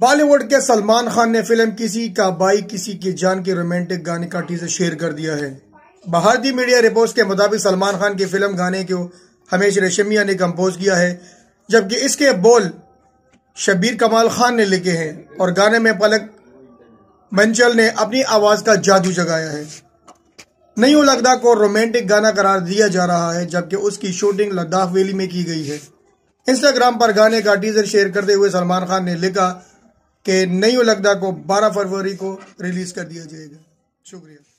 बॉलीवुड के सलमान खान ने फिल्म किसी का बाई किसी की जान के रोमांटिक गाने का टीजर शेयर कर दिया है भारतीय मीडिया रिपोर्ट्स के मुताबिक सलमान खान की फिल्म गाने को हमेश रेशमिया ने कंपोज किया है जबकि इसके बोल शबीर कमाल खान ने लिखे हैं और गाने में पलक मंचल ने अपनी आवाज का जादू जगाया है नयू लद्दाख को रोमांटिक गाना करार दिया जा रहा है जबकि उसकी शूटिंग लद्दाख वैली में की गई है इंस्टाग्राम पर गाने का टीजर शेयर करते हुए सलमान खान ने लिखा कि नई लगदा को 12 फरवरी को रिलीज़ कर दिया जाएगा शुक्रिया